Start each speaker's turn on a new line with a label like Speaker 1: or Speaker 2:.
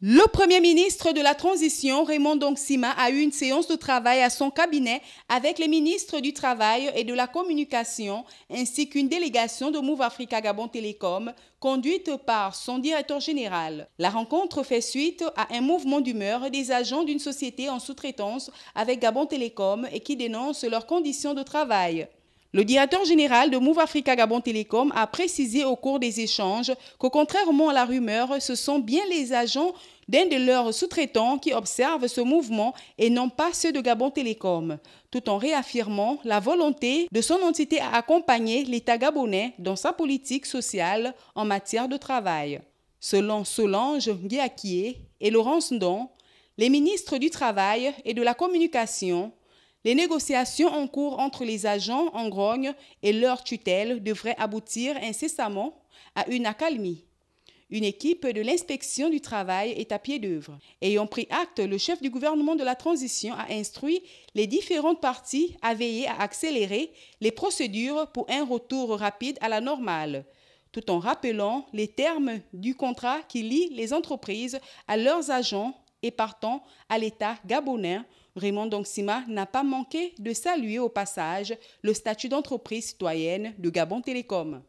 Speaker 1: Le Premier ministre de la Transition, Raymond Dongsima, a eu une séance de travail à son cabinet avec les ministres du Travail et de la Communication ainsi qu'une délégation de Move Africa Gabon Télécom conduite par son directeur général. La rencontre fait suite à un mouvement d'humeur des agents d'une société en sous-traitance avec Gabon Télécom et qui dénoncent leurs conditions de travail. Le directeur général de Move Africa Gabon Télécom a précisé au cours des échanges que contrairement à la rumeur, ce sont bien les agents d'un de leurs sous-traitants qui observent ce mouvement et non pas ceux de Gabon Télécom, tout en réaffirmant la volonté de son entité à accompagner l'État gabonais dans sa politique sociale en matière de travail. Selon Solange Guiaquier et Laurence Ndon, les ministres du Travail et de la Communication les négociations en cours entre les agents en grogne et leur tutelle devraient aboutir incessamment à une accalmie. Une équipe de l'inspection du travail est à pied d'œuvre. Ayant pris acte, le chef du gouvernement de la transition a instruit les différentes parties à veiller à accélérer les procédures pour un retour rapide à la normale, tout en rappelant les termes du contrat qui lie les entreprises à leurs agents et partant à l'État gabonais. Raymond Dongsima n'a pas manqué de saluer au passage le statut d'entreprise citoyenne de Gabon Télécom.